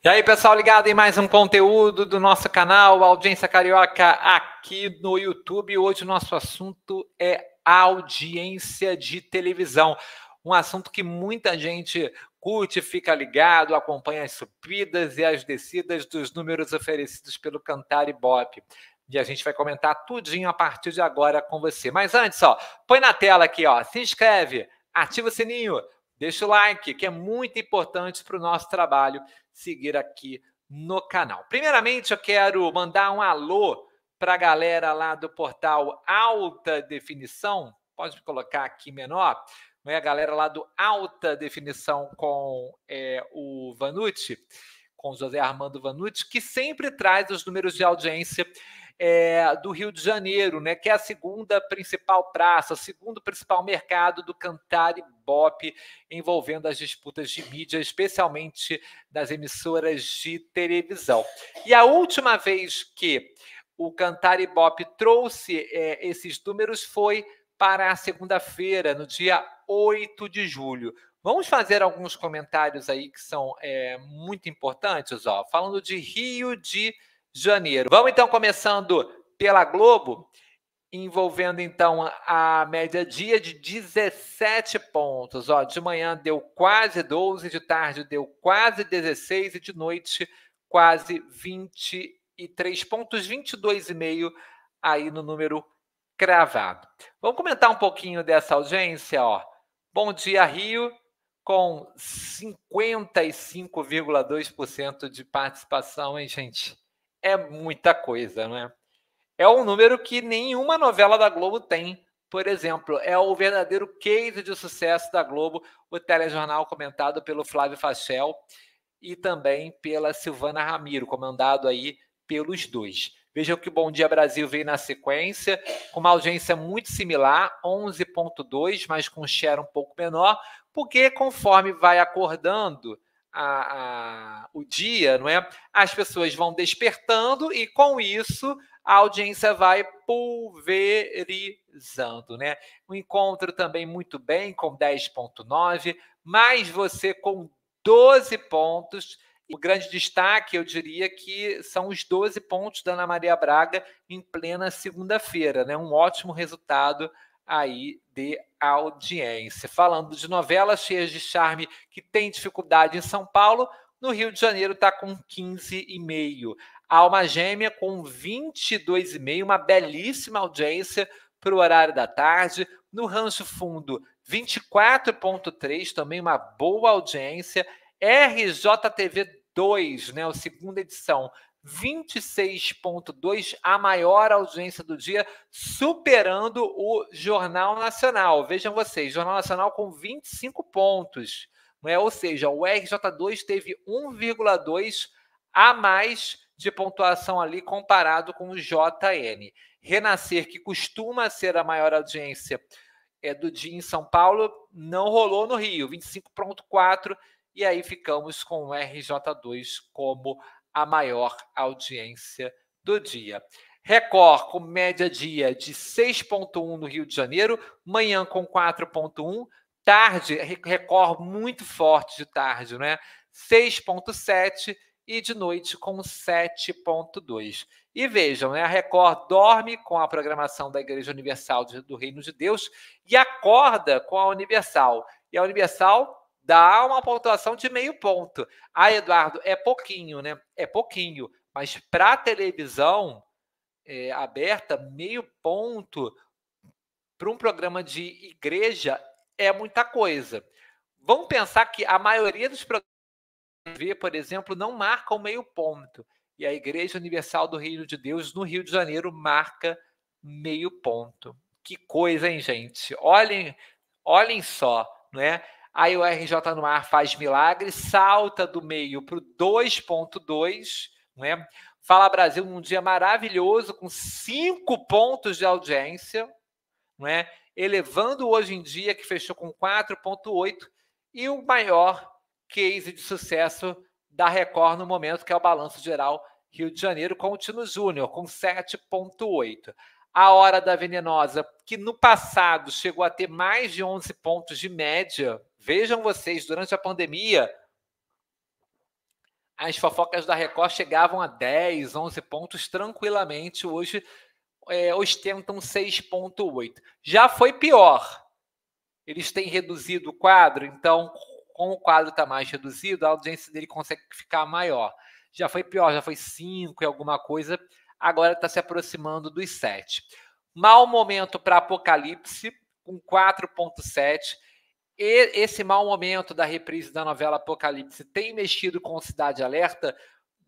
E aí, pessoal, ligado em mais um conteúdo do nosso canal, Audiência Carioca, aqui no YouTube. Hoje o nosso assunto é audiência de televisão. Um assunto que muita gente curte, fica ligado, acompanha as subidas e as descidas dos números oferecidos pelo Cantar Ibope. E a gente vai comentar tudinho a partir de agora com você. Mas antes, ó, põe na tela aqui, ó, se inscreve, ativa o sininho, Deixa o like, que é muito importante para o nosso trabalho seguir aqui no canal. Primeiramente, eu quero mandar um alô para a galera lá do portal Alta Definição. Pode me colocar aqui menor. Né? A galera lá do Alta Definição com é, o Vanucci, com José Armando Vanucci, que sempre traz os números de audiência é, do Rio de Janeiro, né, que é a segunda principal praça, o segundo principal mercado do Cantar e Bop, envolvendo as disputas de mídia, especialmente das emissoras de televisão. E a última vez que o Cantar e Bop trouxe é, esses números foi para a segunda-feira, no dia 8 de julho. Vamos fazer alguns comentários aí que são é, muito importantes, ó. Falando de Rio de Janeiro janeiro. Vamos então começando pela Globo, envolvendo então a média dia de 17 pontos. Ó, de manhã deu quase 12, de tarde deu quase 16 e de noite quase 23 pontos, 22,5 aí no número cravado. Vamos comentar um pouquinho dessa audiência, ó. Bom dia Rio com 55,2% de participação, hein, gente? é muita coisa, né? É um número que nenhuma novela da Globo tem. Por exemplo, é o verdadeiro case de sucesso da Globo, o telejornal comentado pelo Flávio Fachel e também pela Silvana Ramiro, comandado aí pelos dois. Vejam que o Bom Dia Brasil veio na sequência, com uma audiência muito similar, 11,2, mas com um share um pouco menor, porque conforme vai acordando, a, a, o dia, não é? As pessoas vão despertando e com isso a audiência vai pulverizando, né? Um encontro também muito bem com 10.9, mais você com 12 pontos. O grande destaque, eu diria que são os 12 pontos da Ana Maria Braga em plena segunda-feira, né? Um ótimo resultado aí de audiência. Falando de novelas cheias de charme que tem dificuldade em São Paulo, no Rio de Janeiro está com 15,5. Alma Gêmea com 22,5, uma belíssima audiência para o horário da tarde. No Rancho Fundo, 24,3, também uma boa audiência. RJTV 2, né, a segunda edição, 26,2, a maior audiência do dia, superando o Jornal Nacional. Vejam vocês, Jornal Nacional com 25 pontos. Né? Ou seja, o RJ2 teve 1,2 a mais de pontuação ali comparado com o JN. Renascer, que costuma ser a maior audiência é, do dia em São Paulo, não rolou no Rio, 25,4, e aí ficamos com o RJ2 como a maior audiência do dia. Record com média dia de 6,1 no Rio de Janeiro, manhã com 4,1, tarde, Record muito forte de tarde, né? 6,7 e de noite com 7,2. E vejam, né? A Record dorme com a programação da Igreja Universal do Reino de Deus e acorda com a Universal. E a Universal dá uma pontuação de meio ponto. Ah, Eduardo, é pouquinho, né? É pouquinho. Mas para televisão é, aberta, meio ponto para um programa de igreja é muita coisa. Vamos pensar que a maioria dos programas de TV, por exemplo, não marcam meio ponto. E a Igreja Universal do Reino de Deus, no Rio de Janeiro, marca meio ponto. Que coisa, hein, gente? Olhem, olhem só, não é? Aí o RJ no ar faz milagre, salta do meio para o 2,2, é? Fala Brasil num dia maravilhoso, com cinco pontos de audiência, é? elevando hoje em dia, que fechou com 4,8, e o maior case de sucesso da Record no momento, que é o Balanço Geral Rio de Janeiro, com o Tino Júnior, com 7,8. A Hora da Venenosa, que no passado chegou a ter mais de 11 pontos de média, Vejam vocês, durante a pandemia, as fofocas da Record chegavam a 10, 11 pontos tranquilamente. Hoje é, ostentam 6,8. Já foi pior. Eles têm reduzido o quadro, então, como o quadro está mais reduzido, a audiência dele consegue ficar maior. Já foi pior, já foi 5 e alguma coisa. Agora está se aproximando dos 7. Mal momento para Apocalipse, com 4,7 esse mau momento da reprise da novela Apocalipse tem mexido com Cidade Alerta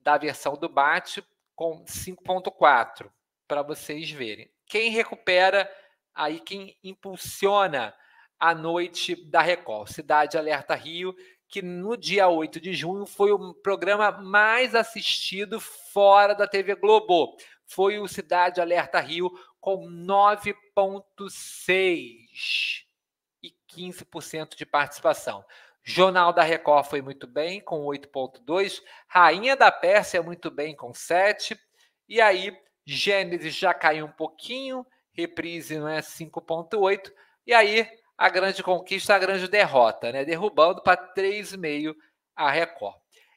da versão do Bate com 5.4 para vocês verem. Quem recupera aí quem impulsiona a noite da Record, Cidade Alerta Rio, que no dia 8 de junho foi o programa mais assistido fora da TV Globo. Foi o Cidade Alerta Rio com 9.6 15% de participação. Jornal da Record foi muito bem, com 8,2%. Rainha da Pérsia, é muito bem, com 7%. E aí, Gênesis já caiu um pouquinho, reprise não é 5,8%. E aí, a grande conquista, a grande derrota, né? Derrubando para 3,5% a Record.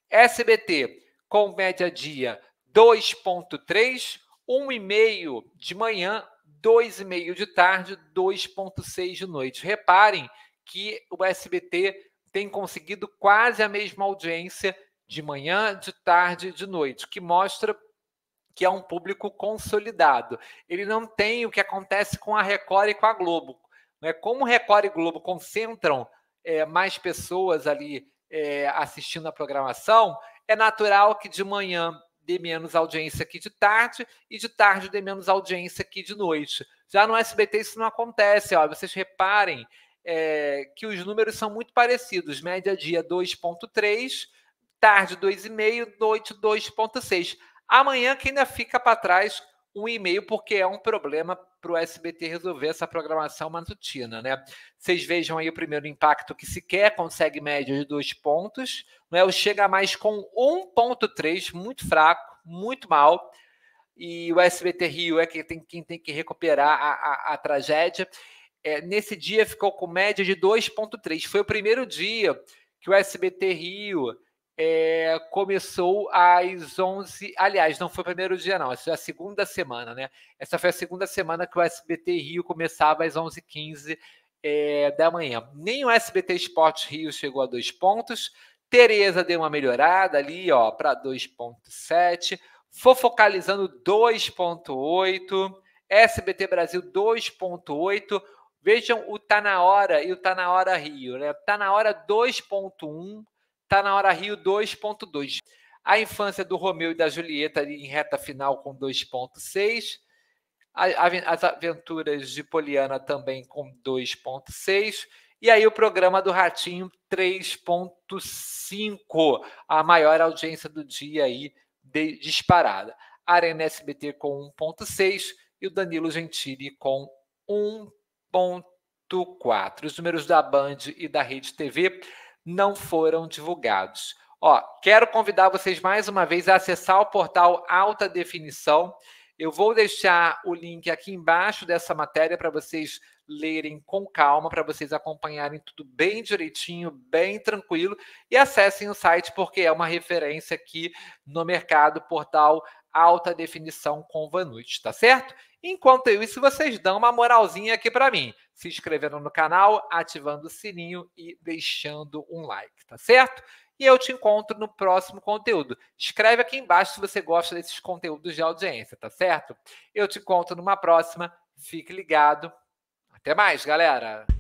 SBT, com média dia 2,3%, 1,5% de manhã, 2,5 de tarde, 2,6 de noite. Reparem que o SBT tem conseguido quase a mesma audiência de manhã, de tarde, de noite, que mostra que é um público consolidado. Ele não tem o que acontece com a Record e com a Globo. Né? Como Record e Globo concentram é, mais pessoas ali é, assistindo a programação, é natural que de manhã dê menos audiência aqui de tarde e de tarde dê menos audiência aqui de noite. Já no SBT isso não acontece, ó, vocês reparem é, que os números são muito parecidos, média dia 2.3, tarde 2,5, noite 2.6. Amanhã que ainda fica para trás 1,5 porque é um problema para o SBT resolver essa programação matutina, né? Vocês vejam aí o primeiro impacto que se quer, consegue média de dois pontos, né? O Chega Mais com 1.3, muito fraco, muito mal, e o SBT Rio é quem tem, quem tem que recuperar a, a, a tragédia. É, nesse dia ficou com média de 2.3, foi o primeiro dia que o SBT Rio é, começou às 11. Aliás, não foi o primeiro dia, não. Essa é a segunda semana, né? Essa foi a segunda semana que o SBT Rio começava às 11h15 é, da manhã. Nem o SBT Esportes Rio chegou a dois pontos. Tereza deu uma melhorada ali, ó, para 2,7. Fofocalizando 2,8. SBT Brasil 2,8. Vejam o Tá Na Hora e o Tá Na Hora Rio, né? Tá Na Hora 2,1. Está na hora Rio 2.2. A infância do Romeu e da Julieta em reta final com 2.6. As aventuras de Poliana também com 2.6. E aí o programa do Ratinho 3.5, a maior audiência do dia aí de, disparada. A Arena SBT com 1.6 e o Danilo Gentili com 1.4. Os números da Band e da Rede TV não foram divulgados. Ó, quero convidar vocês mais uma vez a acessar o portal Alta Definição. Eu vou deixar o link aqui embaixo dessa matéria para vocês lerem com calma, para vocês acompanharem tudo bem direitinho, bem tranquilo. E acessem o site, porque é uma referência aqui no mercado, portal Alta Definição com Vanucci, tá certo? Enquanto isso, vocês dão uma moralzinha aqui para mim se inscrevendo no canal, ativando o sininho e deixando um like, tá certo? E eu te encontro no próximo conteúdo. Escreve aqui embaixo se você gosta desses conteúdos de audiência, tá certo? Eu te encontro numa próxima. Fique ligado. Até mais, galera!